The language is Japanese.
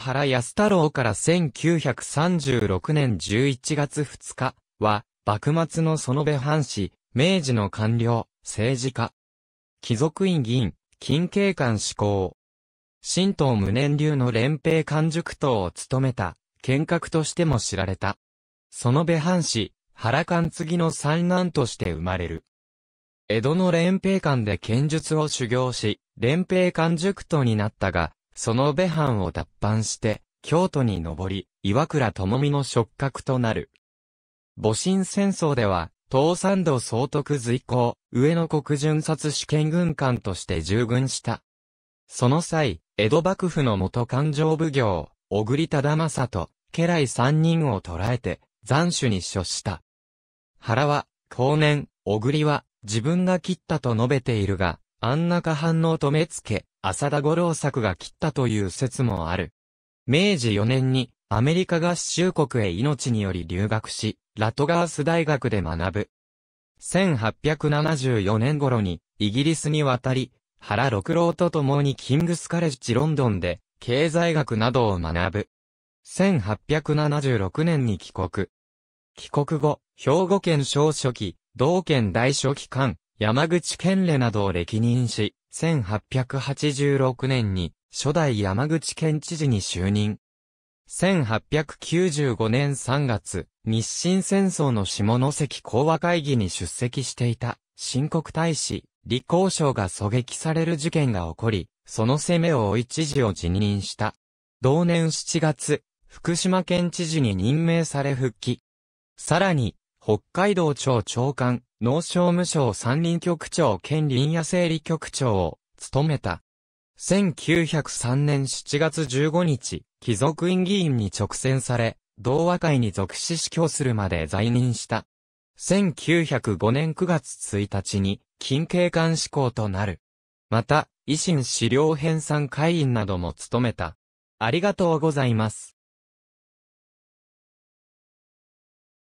原康太郎から1936年11月2日は、幕末の園部藩士、明治の官僚、政治家。貴族院議員、近景官志向。神道無念流の連兵官塾党を務めた、剣閣としても知られた。園部藩士、原官次の三男として生まれる。江戸の連兵官で剣術を修行し、連兵官塾党になったが、その米藩を脱藩して、京都に上り、岩倉智美の触覚となる。戊辰戦争では、東山道総督随行、上野国巡察主権軍官として従軍した。その際、江戸幕府の元勘定奉行、小栗忠政と、家来三人を捕らえて、斬首に処した。原は、後年、小栗は、自分が切ったと述べているが、安中反応と目つけ、浅田五郎作が切ったという説もある。明治4年にアメリカ合衆国へ命により留学し、ラトガース大学で学ぶ。1874年頃にイギリスに渡り、原六郎と共にキングスカレッジロンドンで経済学などを学ぶ。1876年に帰国。帰国後、兵庫県小書記、道県大書記官、山口県連などを歴任し、1886年に初代山口県知事に就任。1895年3月、日清戦争の下関講和会議に出席していた、新国大使、李光省が狙撃される事件が起こり、その攻めを追い知事を辞任した。同年7月、福島県知事に任命され復帰。さらに、北海道庁長官、農商務省山林局長兼林野整理局長を務めた。1903年7月15日、貴族院議員に直選され、同和会に属し死去するまで在任した。1905年9月1日に、近景官志向となる。また、維新資料編纂会員なども務めた。ありがとうございます。